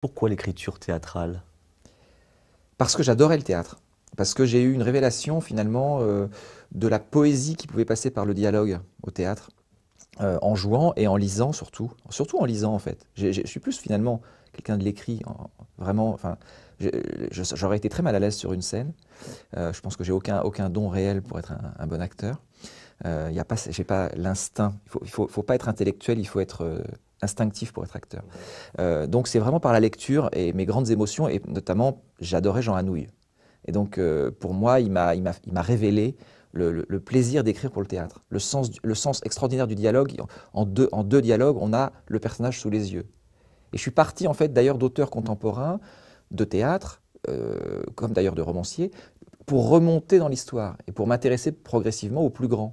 Pourquoi l'écriture théâtrale Parce que j'adorais le théâtre. Parce que j'ai eu une révélation finalement euh, de la poésie qui pouvait passer par le dialogue au théâtre, euh, en jouant et en lisant surtout. Surtout en lisant en fait. Je suis plus finalement quelqu'un de l'écrit, vraiment. Enfin, j'aurais été très mal à l'aise sur une scène. Euh, je pense que j'ai aucun, aucun don réel pour être un, bon acteur. Il n'ai a pas, j'ai pas l'instinct. Il faut, faut, pas être intellectuel, il faut être instinctif pour être acteur. Euh, donc c'est vraiment par la lecture et mes grandes émotions, et notamment j'adorais Jean Hanouille. Et donc euh, pour moi, il m'a révélé le, plaisir d'écrire pour le théâtre, le sens, le sens extraordinaire du dialogue. En deux, en deux dialogues, on a le personnage sous les yeux. Et je suis parti en fait d'ailleurs d'auteurs contemporains, de théâtre, euh, comme d'ailleurs de romanciers, pour remonter dans l'histoire et pour m'intéresser progressivement au plus grand.